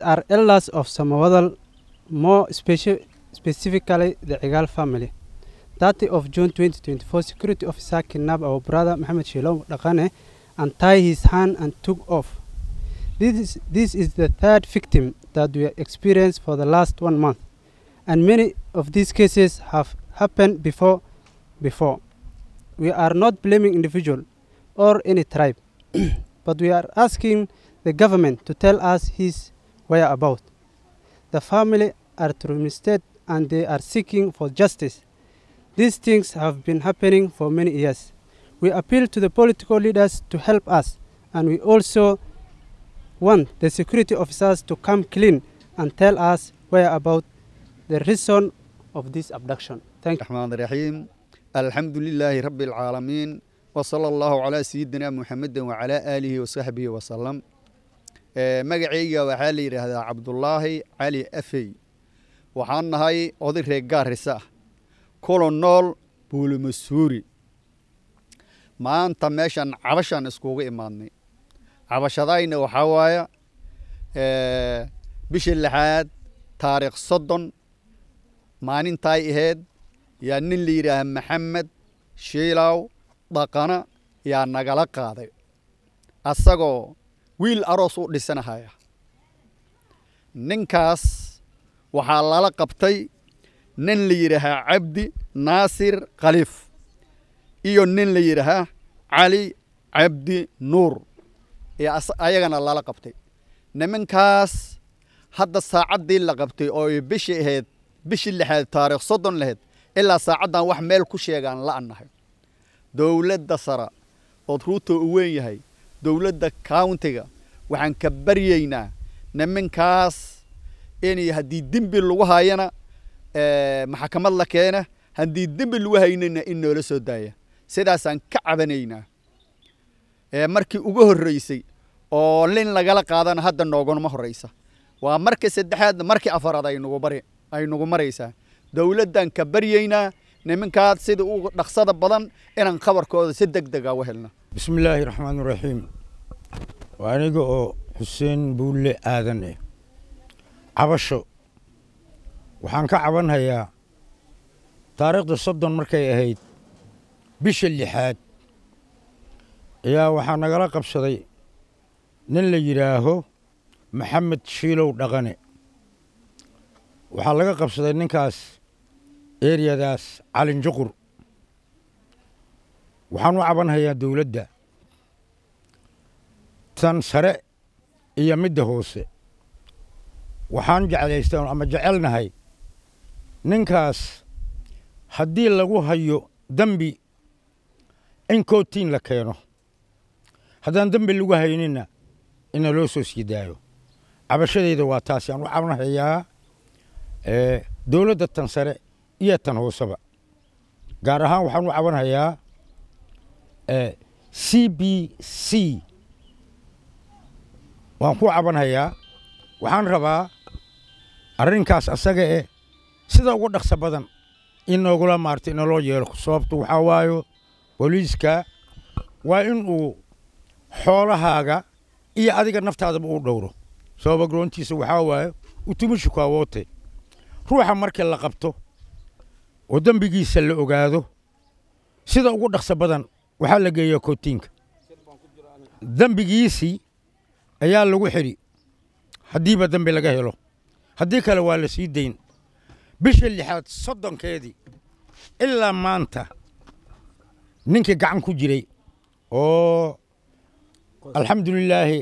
are elders of Samawadal, more speci specifically the Egal family. 30 of June 2024, security officer kidnapped our brother Mohammed Shilom Dakane and tied his hand and took off. This is, this is the third victim that we experienced for the last one month, and many of these cases have happened before. before. We are not blaming individual or any tribe, but we are asking the government to tell us his were about. The family are tormented and they are seeking for justice. These things have been happening for many years. We appeal to the political leaders to help us, and we also want the security officers to come clean and tell us where about the reason of this abduction. Thank you. الرحمن الرحيم الحمد لله رب العالمين وصلى الله على سيدنا محمد وعلى آله وصحبه وسلم magacayga waxaa la yidhaahdaa cabdulaahi cali afey waxaan nahay oday reer gaarisa kulo nool buulimasuuri maanta meeshan cabashaan iskugu imaadnay cabashadayna waxaa waaya bisha lixaad taariikh soddon maalintaay ahayd yaa nin la yidhaaha maxamed shiilaw dhaqana yaa nagala qaaday asagoo wiil aroos u dhisanahaya ninkaas waxaa lala qabtay nin la yidhaahaa cabdi naasir khaliif iyo nin la yidhaahaa cali cabdi nuur ee ayagana lala qabtay nimankaas hadda saacaddii la qabtay oo ay bishii ahayd bishii lixaad taarikh soddon lahayd ilaa saacaddan wax meel ku sheegaan la annahay dowladda sara ood ruuto u weyn yahay dowladda countiga waxaan ka baryaynaa niminkaas inay haddii dembi lagu hayana maxakamad la keena haddii dembi lagu haynana in noola soo daaya sidaasaan ka cabanaynaa markii ugu horreysay oo lin lagala qaadana hadda noogunama horreysa waa marka saddexaadna markii afaraad ay nagu maraysaa dowladdaan ka baryaynaa niminkaas sida u dhaqsada badan inaan khabarkooda si deg dega ah u helna bismi illaahi raxmaan iraxiim waa aniga oo xuseen buulle aadan eh cabasho waxaan ka cabanhayaa taariikhda soddon markay ahayd bisha lixaad ayaa waxaa nagala qabsaday nin la yidhaaho maxamed shiilow dhaqane waxaa laga qabsaday ninkaas eriyadaas calinjuqur waxaan u cabanhayaa dawladda tan sare iyo midda hoose waxaan jeclaystaan ama jecelnahay ninkaas haddii lagu hayo dembi in kootiin la keeno haddaan dembi lagu haynina ina loo soo sii daayo cabashadeyda waa taasi aan u cabanhayaa dowladda tan sare iyo tan hooseba gaar ahaan waxaan u cabanhayaa Eh, c b c waan ku cabanhayaa waxaan rabaa arrinkaas asaga eh sida ugu dhaqso badan in noogula maarta inaloo yeelo sababtu waxaa waayo boliiska waa in uu xoolahaaga iyo adiga naftaadaba uu dhowro sababa garoontiisa waxaa waaye utumushukaawoote ruuxa markii la qabto oo dembigiisa la ogaado sida ugu dhaqso badan waxaa la geeya kotiinka dembigiisii ayaa lagu xidhi haddiiba dembi laga helo haddii kale waa la sii dayn bisha lixaad soddonkeedii ilaa maanta ninkii gacan ku jiray oo alxamdulilaahi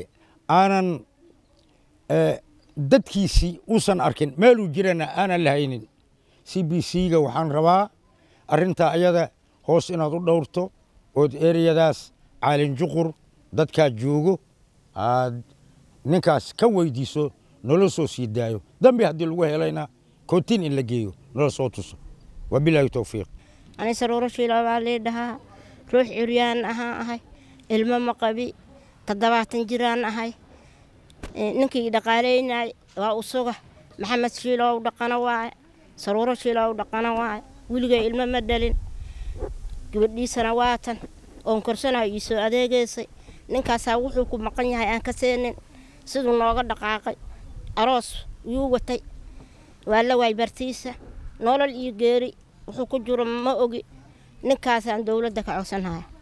aanan eh, dadkiisii uusan arkin meeluu jirana aanan la haynin c b c-ga waxaan rabaa arrintaa ayada hoos inaad u dhowrto ood eriyadaas caalin juqur dadkaad joogo aad ninkaas ka weydiiso nolo soo sii daayo dambi haddii lagu helayna kootin in la geeyo nala soo tuso wabilaahi towfiiq ani saruuro shiila baa lii dhahaa ruux curyaan ahaa ahay ilmo maqabi toddobaatan jiraan ahay ninkii dhaqaalaynay waa usuga maxamed shiilow dhaqano waaye saruuro shiilow dhaqano waaye weligay ilmo ma dhalin gabadhiisana waatan oon korsanaha ii soo adeegaysay ninkaasaa wuxuu ku maqan yahay aan ka seenin siduu nooga dhaqaaqay aroos yuu watay waa la waay bartiisa nolol iyo geeri wuxuu ku jiro ma ogi ninkaasaan dawladda ka codsanaha